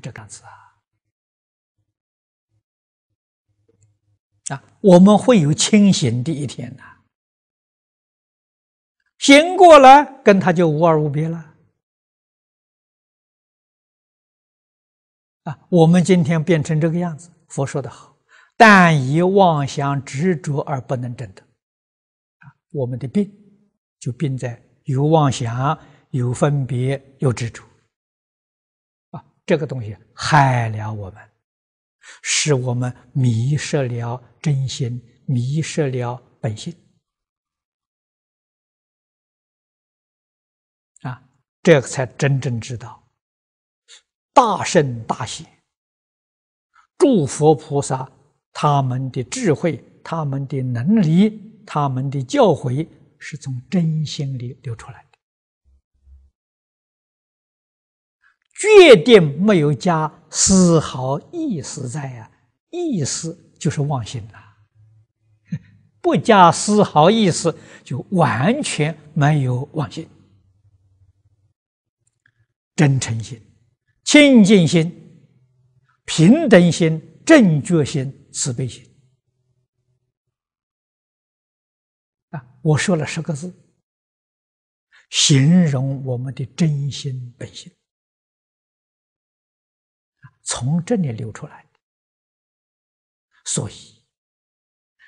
这杆子啊，啊，我们会有清醒的一天呐。醒过来，跟他就无二无别了。啊，我们今天变成这个样子，佛说的好：但以妄想执着而不能证得。啊，我们的病就病在有妄想，有分别，有执着。这个东西害了我们，使我们迷失了真心，迷失了本性。啊，这个才真正知道大圣大贤，诸佛菩萨他们的智慧、他们的能力、他们的教诲是从真心里流出来。决定没有加丝毫意思在啊，意思就是妄心呐，不加丝毫意思，就完全没有妄心，真诚心、清净心、平等心、正觉心、慈悲心啊！我说了十个字，形容我们的真心本性。从这里流出来的，所以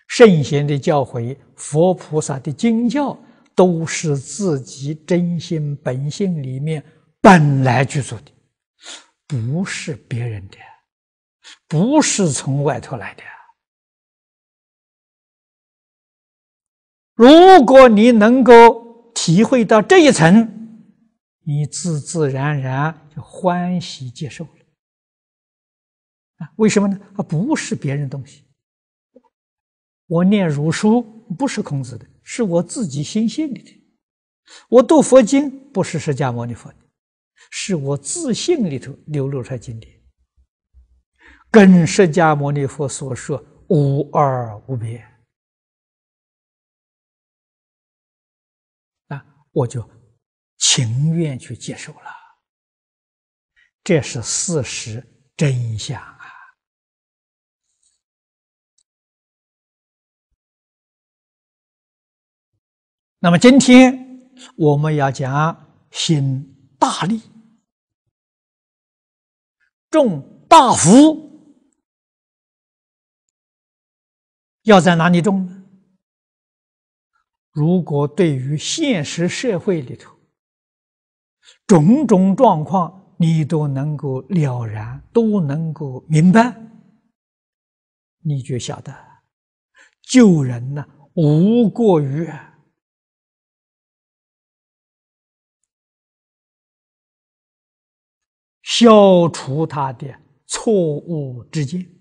圣贤的教诲、佛菩萨的经教，都是自己真心本性里面本来具足的，不是别人的，不是从外头来的。如果你能够体会到这一层，你自自然然就欢喜接受了。为什么呢？它不是别人东西。我念儒书不是孔子的，是我自己心性里的；我读佛经不是释迦牟尼佛的，是我自信里头流露出经典，跟释迦牟尼佛所说无二无别。啊，我就情愿去接受了，这是事实真相。那么今天我们要讲行大利、种大福，要在哪里种呢？如果对于现实社会里头种种状况，你都能够了然，都能够明白，你就晓得救人呢，无过于。消除他的错误之见。